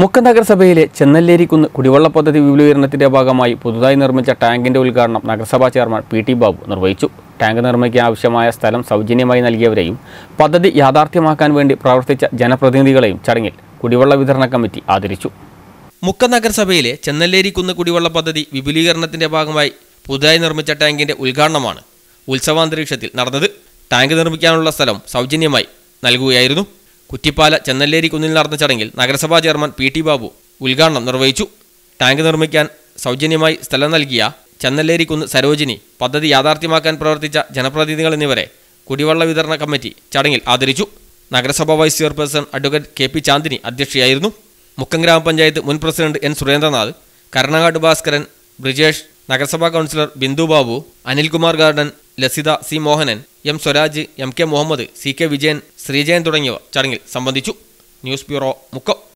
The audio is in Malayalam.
മുക്ക നഗരസഭയിലെ ചെന്നല്ലേരിക്കുന്ന് കുടിവെള്ള പദ്ധതി വിപുലീകരണത്തിന്റെ ഭാഗമായി പുതുതായി നിർമ്മിച്ച ടാങ്കിന്റെ ഉദ്ഘാടനം നഗരസഭാ ചെയർമാൻ പി ടി ബാബു നിർവഹിച്ചു ടാങ്ക് നിർമ്മിക്കാൻ ആവശ്യമായ സ്ഥലം സൗജന്യമായി നൽകിയവരെയും പദ്ധതി യാഥാർത്ഥ്യമാക്കാൻ വേണ്ടി പ്രവർത്തിച്ച ജനപ്രതിനിധികളെയും ചടങ്ങിൽ കുടിവെള്ള വിതരണ കമ്മിറ്റി ആദരിച്ചു മുക്ക നഗരസഭയിലെ ചെന്നല്ലേരിക്കുന്ന് കുടിവെള്ള പദ്ധതി വിപുലീകരണത്തിന്റെ ഭാഗമായി പുതുതായി നിർമ്മിച്ച ടാങ്കിന്റെ ഉദ്ഘാടനമാണ് ഉത്സവാന്തരീക്ഷത്തിൽ നടന്നത് ടാങ്ക് നിർമ്മിക്കാനുള്ള സ്ഥലം സൗജന്യമായി നൽകുകയായിരുന്നു കുറ്റിപ്പാല ചെന്നല്ലേരി കുന്നിൽ നടന്ന ചടങ്ങിൽ നഗരസഭാ ചെയർമാൻ പി ടി ബാബു ഉദ്ഘാടനം നിർവഹിച്ചു ടാങ്ക് നിർമ്മിക്കാൻ സൗജന്യമായി സ്ഥലം നൽകിയ ചെന്നല്ലേരി കുന്ന് സരോജിനി പദ്ധതി യാഥാർത്ഥ്യമാക്കാൻ പ്രവർത്തിച്ച ജനപ്രതിനിധികൾ എന്നിവരെ കുടിവെള്ള വിതരണ കമ്മിറ്റി ചടങ്ങിൽ ആദരിച്ചു നഗരസഭാ vice chairperson advocate K P Chandini അധ്യക്ഷയായിരുന്നു മുക്കം ഗ്രാമപഞ്ചായത്ത് മുൻ പ്രസിഡന്റ് എൻ സുരേന്ദ്രനാഥ് കരണങ്ങാട് ഭാസ്കരൻ ബ്രിജേഷ് നഗരസഭാ councillor Bindu Babu Anilkumar garden Lasitha C Mohanan M Swaraj M K Muhammad C K Vijayan Sreejayan തുടങ്ങിയവർ ചടങ്ങിൽ സംബന്ധിച്ചു ന്യൂസ് ബ്യൂറോ മുക്കം